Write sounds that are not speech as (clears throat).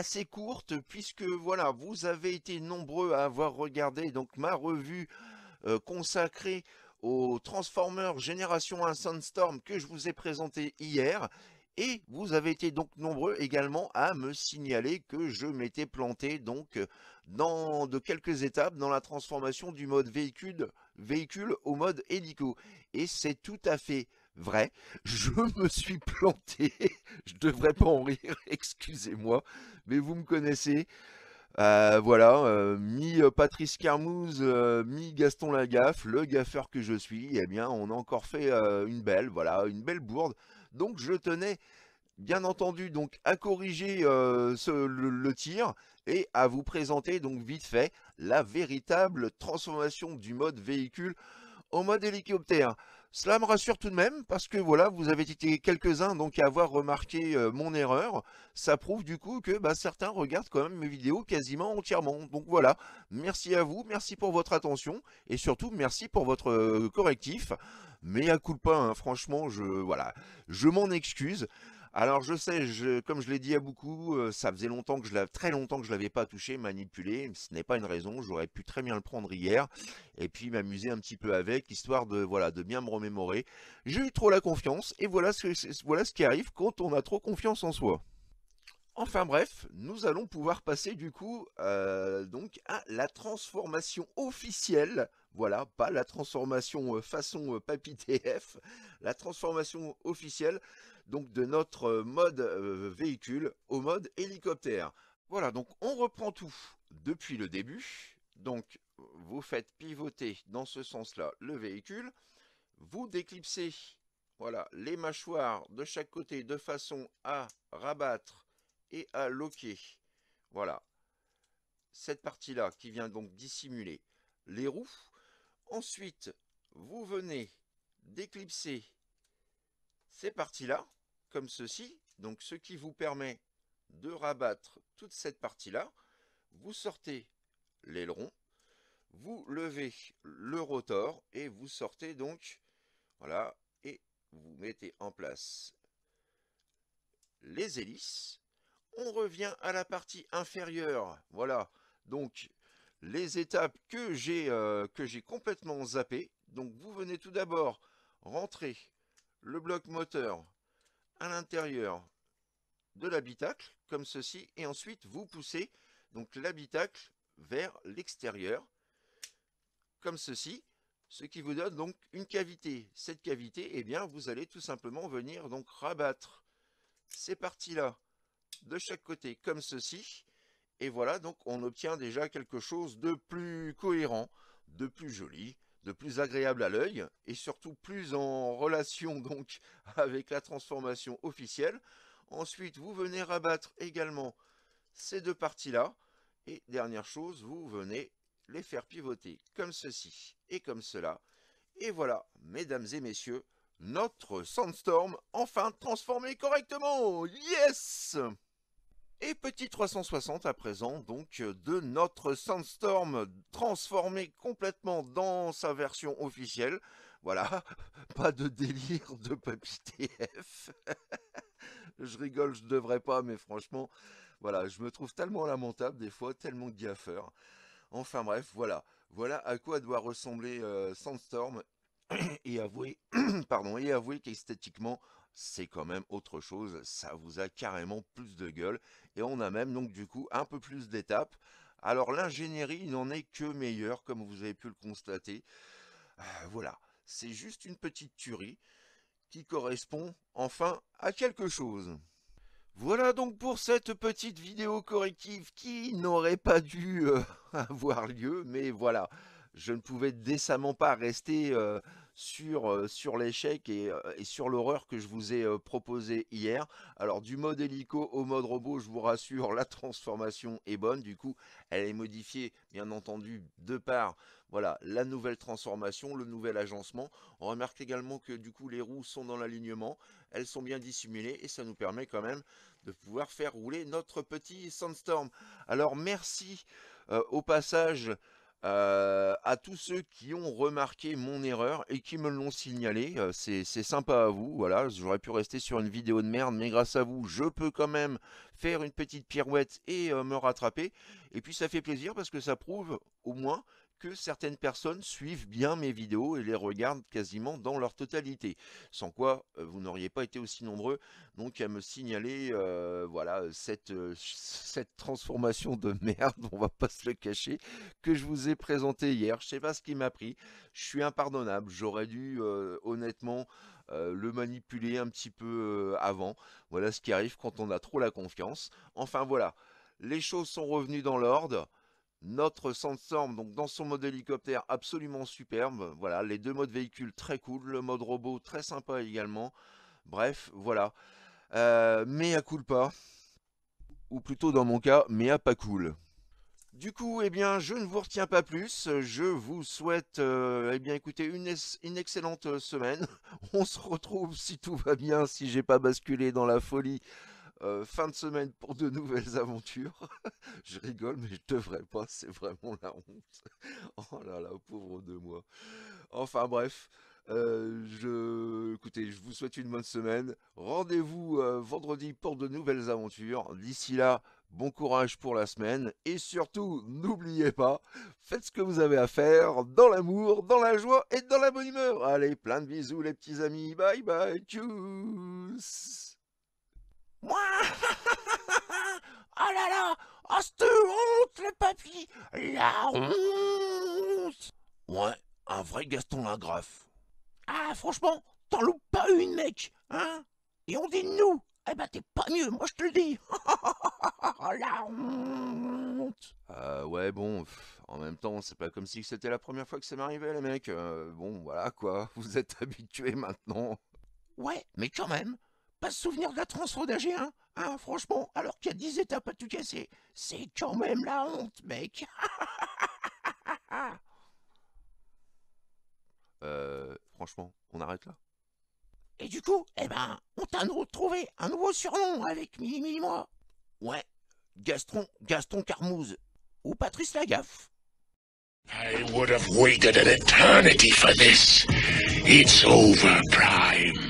assez courte puisque voilà, vous avez été nombreux à avoir regardé donc ma revue euh, consacrée au Transformers Génération 1 Sandstorm que je vous ai présenté hier. Et vous avez été donc nombreux également à me signaler que je m'étais planté donc dans de quelques étapes dans la transformation du mode véhicule, véhicule au mode hélico. Et c'est tout à fait vrai. Je me suis planté, (laughs) je devrais pas en rire, (laughs) excusez-moi, mais vous me connaissez. Euh, voilà, euh, mi euh, Patrice Carmouze, mi Gaston Lagaffe, le gaffeur que je suis, eh bien on a encore fait une belle, voilà, une belle bourde. Donc je tenais bien entendu donc à corriger le, le, tir et à vous présenter donc vite fait la véritable transformation du mode véhicule au mode hélicoptère. Cela me rassure tout de même parce que voilà, vous avez été quelques-uns donc à avoir remarqué euh, mon erreur. Ça prouve du coup que bah, certains regardent quand même mes vidéos quasiment entièrement. Donc voilà, merci à vous, merci pour votre attention et surtout merci pour votre euh, correctif. Mais à coup de pain, hein, franchement, je voilà, je m'en excuse. Alors je sais, comme je l'ai dit à beaucoup, ça faisait longtemps que je l'avais très longtemps que je l'avais pas touché, manipulé. Ce n'est pas une raison. J'aurais pu très bien le prendre hier et puis m'amuser un petit peu avec, histoire de voilà de bien me remémorer. J'ai eu trop la confiance et voilà ce, qui arrive quand on a trop confiance en soi. Enfin bref, nous allons pouvoir passer du coup donc à la transformation officielle. Voilà, pas la transformation façon papy TF, la transformation officielle donc de notre euh, mode euh, véhicule au mode hélicoptère. Voilà, donc on reprend tout depuis le début. Donc vous faites pivoter dans ce sens-là le véhicule. Vous déclipsez voilà, les mâchoires de chaque côté de façon à rabattre et à loquer. Voilà, cette partie-là qui vient donc dissimuler les roues. Ensuite, vous venez d'éclipser ces parties-là comme ceci, donc ce qui vous permet de rabattre toute cette partie-là. Vous sortez l'aileron, vous levez le rotor et vous sortez donc, voilà, et vous mettez en place les hélices. On revient à la partie inférieure, voilà, donc les étapes que j'ai euh, complètement zappées. Donc vous venez tout d'abord rentrer le bloc moteur à l'intérieur de l'habitacle, comme ceci, et ensuite vous poussez donc l'habitacle vers l'extérieur, comme ceci, ce qui vous donne donc une cavité. Cette cavité, et eh bien, vous allez tout simplement venir donc rabattre ces parties-là de chaque côté, comme ceci, et voilà, donc on obtient déjà quelque chose de plus cohérent, de plus joli, de plus agréable à l'œil et surtout plus en relation (laughs) donc avec la transformation officielle. Ensuite, vous venez rabattre également ces deux parties-là. Et dernière chose, vous venez les faire pivoter comme ceci et comme cela. Et voilà, mesdames et messieurs, notre Sandstorm enfin transformé correctement Yes et petit 360 à présent donc euh, de notre Sandstorm transformé complètement dans sa version officielle. Voilà, (laughs) pas de délire de papy TF. (laughs) je rigole, je devrais pas, mais franchement, voilà, je me trouve tellement lamentable des fois, tellement gaffeur. Enfin bref, voilà, voilà à quoi doit ressembler euh, Sandstorm (clears throat) et avouer, (clears throat) pardon, et avouer qu'esthétiquement, c'est quand même autre chose, ça vous a carrément plus de gueule, et on a même donc du coup un peu plus d'étapes. Alors l'ingénierie n'en est que meilleure, comme vous avez pu le constater. Euh, voilà, c'est juste une petite tuerie qui correspond enfin à quelque chose. Voilà donc pour cette petite vidéo corrective qui n'aurait pas dû euh, (laughs) avoir lieu, mais voilà, je ne pouvais décemment pas rester... Euh, sur, sur l'échec et, sur l'horreur que je vous ai proposé hier. Alors du mode hélico au mode robot, je vous rassure, (laughs) la transformation est bonne. Du coup, elle est modifiée, bien entendu, de par voilà, la nouvelle transformation, le nouvel agencement. On remarque également que du coup, les roues sont dans l'alignement, elles sont bien dissimulées et ça nous permet quand même de pouvoir faire rouler notre petit Sandstorm. Alors merci au passage euh, à tous ceux qui ont remarqué mon erreur et qui me l'ont signalé, euh, c'est sympa à vous, voilà, j'aurais pu rester sur une vidéo de merde, mais grâce à vous, je peux quand même faire une petite pirouette et euh, me rattraper, et puis ça fait plaisir parce que ça prouve, au moins, que certaines personnes suivent bien mes vidéos et les regardent quasiment dans leur totalité. Sans quoi, euh, vous n'auriez pas été aussi nombreux donc à me signaler euh, voilà cette, euh, (laughs) cette transformation de (laughs) merde, on va pas se le cacher, que je vous ai présenté hier. Je sais pas ce qui m'a pris, je suis impardonnable, j'aurais dû honnêtement le manipuler un petit peu avant. Voilà ce qui arrive quand on a trop la confiance. Enfin voilà, les choses sont revenues dans l'ordre notre Sandstorm, donc dans son mode hélicoptère, absolument superbe. Voilà, les deux modes véhicules très cool, le mode robot très sympa également. Bref, voilà. Euh, mais à cool pas, ou plutôt dans mon cas, mais à pas cool. Du coup, eh bien, je ne vous retiens pas plus. Je vous souhaite, euh, eh bien, écoutez, une, une, excellente euh, semaine. (laughs) On se retrouve si tout va bien, si j'ai pas basculé dans la folie euh, fin de semaine pour de nouvelles (laughs) aventures. je rigole, mais je devrais pas, c'est vraiment la honte. (laughs) oh là là, pauvre de moi. Enfin bref, euh, je... écoutez, je vous souhaite une bonne semaine. Rendez-vous euh, vendredi pour de nouvelles aventures. D'ici là, bon courage pour la semaine. Et surtout, n'oubliez pas, faites ce que vous avez à faire dans l'amour, dans la joie et dans la bonne humeur. Allez, plein de bisous les petits amis. Bye bye. Tchuss moi (laughs) Oh là là Oh, cette honte, le papy La honte Ouais, un vrai Gaston l'ingrafe. Ah, franchement, t'en loupes pas une, mec Hein Et on dit nous Eh ben, t'es pas mieux, moi je te le dis (laughs) La honte Euh, ouais, bon, en même temps, c'est pas comme si c'était la première fois que ça m'arrivait, les mecs. Euh, bon, voilà, quoi, (laughs) vous êtes habitués maintenant. Ouais, mais quand même, pas se souvenir de la hein hein, franchement, alors qu'il y a 10 étapes à tout casser. C'est quand même la honte, mec. (laughs) euh, franchement, on arrête là. Et du coup, eh ben, on t'a retrouvé un nouveau surnom avec Mimi et moi. Ouais, Gaston, Gaston Carmouze, ou Patrice Lagaffe. I would have waited an eternity for this. It's over, Prime.